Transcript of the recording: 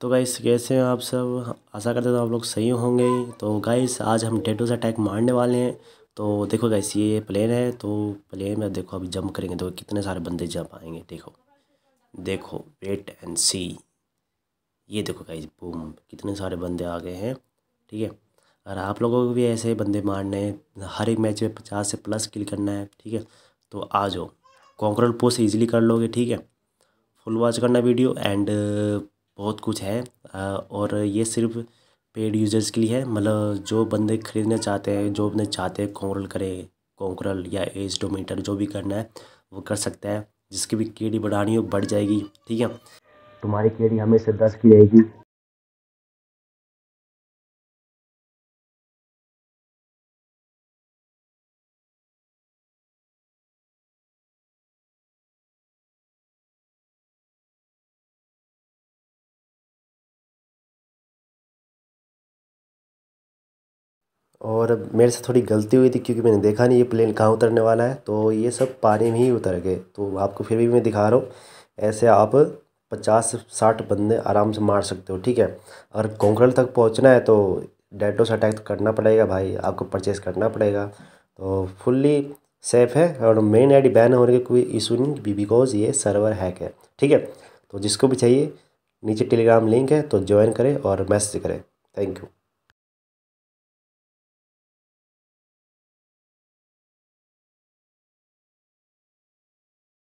तो गाइस कैसे हैं आप सब आशा करते तो आप लोग सही होंगे तो गाइस आज हम से अटैक मारने वाले हैं तो देखो गाइस ये प्लेन है तो प्लेन में देखो अभी जंप करेंगे तो कितने सारे बंदे जंप आएंगे देखो देखो वेट एंड सी ये देखो गाइस बूम कितने सारे बंदे आ गए हैं ठीक है और आप लोगों को भी ऐसे बंदे मारने हैं हर एक मैच में पचास से प्लस किल करना है ठीक है तो आ जाओ कॉन्क्रल पोस्ट ईजिली कर लोगे ठीक है फुल वॉच करना वीडियो एंड बहुत कुछ है और ये सिर्फ पेड यूजर्स के लिए है मतलब जो बंदे खरीदना चाहते हैं जो अपने चाहते हैं कोरल करें कोंकरल या एज डोमीटर जो भी करना है वो कर सकता है जिसकी भी केडी बढ़ानी हो बढ़ जाएगी ठीक है तुम्हारी केडी हमेशा दस की रहेगी और मेरे से थोड़ी गलती हुई थी क्योंकि मैंने देखा नहीं ये प्लेन कहाँ उतरने वाला है तो ये सब पानी में ही उतर गए तो आपको फिर भी मैं दिखा रहा हूँ ऐसे आप पचास से साठ बंदे आराम से मार सकते हो ठीक है अगर कोंकड़ तक पहुँचना है तो डेटोस अटैक तो करना पड़ेगा भाई आपको परचेज़ करना पड़ेगा तो फुल्ली सेफ़ है और मेन आई बैन होने के कोई इशू नहीं बिकॉज ये सर्वर हैक है ठीक है तो जिसको भी चाहिए नीचे टेलीग्राम लिंक है तो ज्वाइन करें और मैसेज करें थैंक यू